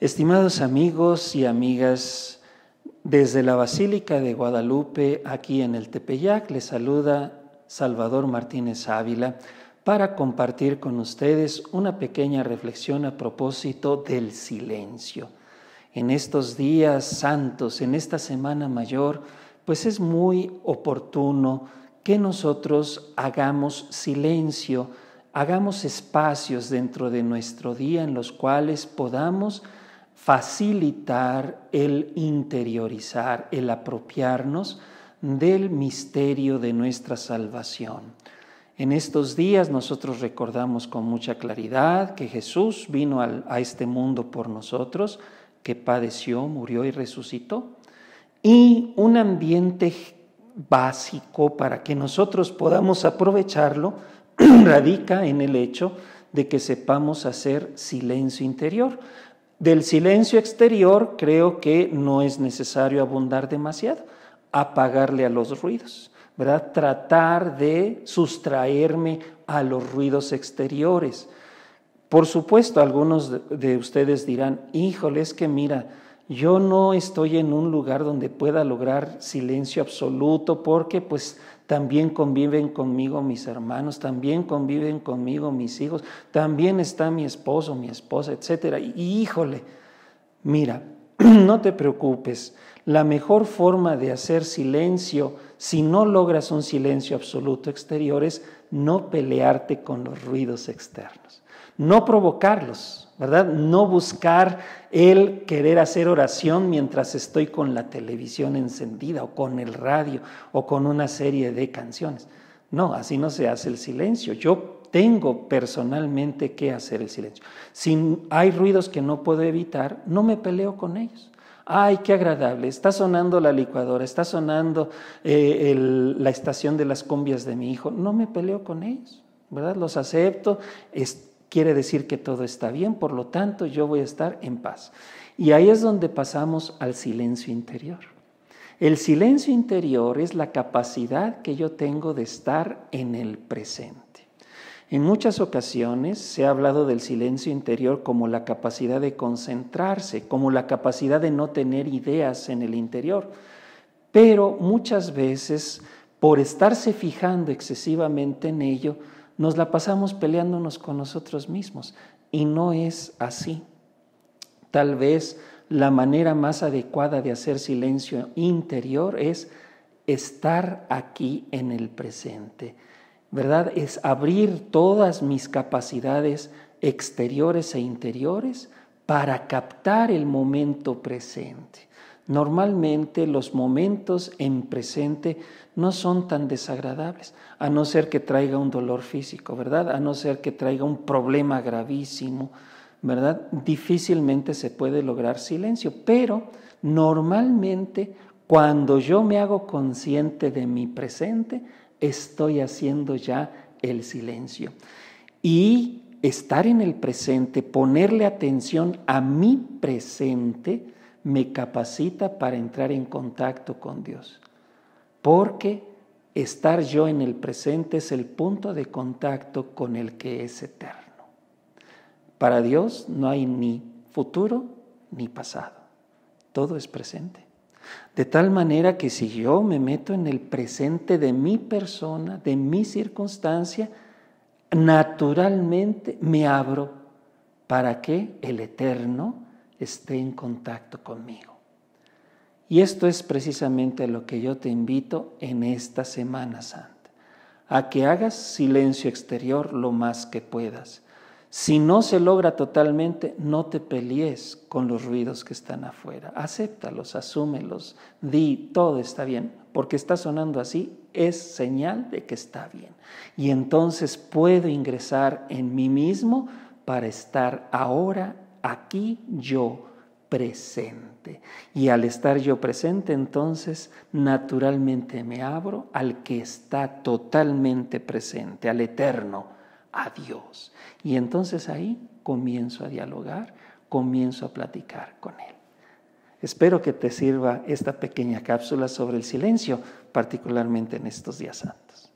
Estimados amigos y amigas, desde la Basílica de Guadalupe, aquí en el Tepeyac, les saluda Salvador Martínez Ávila para compartir con ustedes una pequeña reflexión a propósito del silencio. En estos días santos, en esta semana mayor, pues es muy oportuno que nosotros hagamos silencio, hagamos espacios dentro de nuestro día en los cuales podamos facilitar el interiorizar, el apropiarnos del misterio de nuestra salvación. En estos días nosotros recordamos con mucha claridad que Jesús vino a este mundo por nosotros, que padeció, murió y resucitó. Y un ambiente básico para que nosotros podamos aprovecharlo radica en el hecho de que sepamos hacer silencio interior. Del silencio exterior creo que no es necesario abundar demasiado, apagarle a los ruidos, ¿verdad? Tratar de sustraerme a los ruidos exteriores. Por supuesto, algunos de ustedes dirán, híjole, es que mira, yo no estoy en un lugar donde pueda lograr silencio absoluto porque pues también conviven conmigo mis hermanos, también conviven conmigo mis hijos, también está mi esposo, mi esposa, etcétera. Y híjole, mira, no te preocupes, la mejor forma de hacer silencio, si no logras un silencio absoluto exterior, es no pelearte con los ruidos externos, no provocarlos, ¿verdad? No buscar el querer hacer oración mientras estoy con la televisión encendida o con el radio o con una serie de canciones. No, así no se hace el silencio. Yo tengo personalmente que hacer el silencio. Si hay ruidos que no puedo evitar, no me peleo con ellos ay, qué agradable, está sonando la licuadora, está sonando eh, la estación de las cumbias de mi hijo, no me peleo con ellos, ¿verdad? Los acepto, quiere decir que todo está bien, por lo tanto yo voy a estar en paz. Y ahí es donde pasamos al silencio interior. El silencio interior es la capacidad que yo tengo de estar en el presente. En muchas ocasiones se ha hablado del silencio interior como la capacidad de concentrarse, como la capacidad de no tener ideas en el interior, pero muchas veces por estarse fijando excesivamente en ello, nos la pasamos peleándonos con nosotros mismos y no es así. Tal vez la manera más adecuada de hacer silencio interior es estar aquí en el presente ¿verdad? Es abrir todas mis capacidades exteriores e interiores para captar el momento presente. Normalmente los momentos en presente no son tan desagradables, a no ser que traiga un dolor físico, ¿verdad? A no ser que traiga un problema gravísimo, ¿verdad? Difícilmente se puede lograr silencio, pero normalmente cuando yo me hago consciente de mi presente, estoy haciendo ya el silencio. Y estar en el presente, ponerle atención a mi presente, me capacita para entrar en contacto con Dios. Porque estar yo en el presente es el punto de contacto con el que es eterno. Para Dios no hay ni futuro ni pasado. Todo es presente. De tal manera que si yo me meto en el presente de mi persona, de mi circunstancia, naturalmente me abro para que el Eterno esté en contacto conmigo. Y esto es precisamente lo que yo te invito en esta Semana Santa, a que hagas silencio exterior lo más que puedas si no se logra totalmente, no te pelees con los ruidos que están afuera. Acéptalos, asúmelos, di, todo está bien. Porque está sonando así, es señal de que está bien. Y entonces puedo ingresar en mí mismo para estar ahora, aquí, yo presente. Y al estar yo presente, entonces naturalmente me abro al que está totalmente presente, al eterno a Dios. Y entonces ahí comienzo a dialogar, comienzo a platicar con Él. Espero que te sirva esta pequeña cápsula sobre el silencio, particularmente en estos días santos.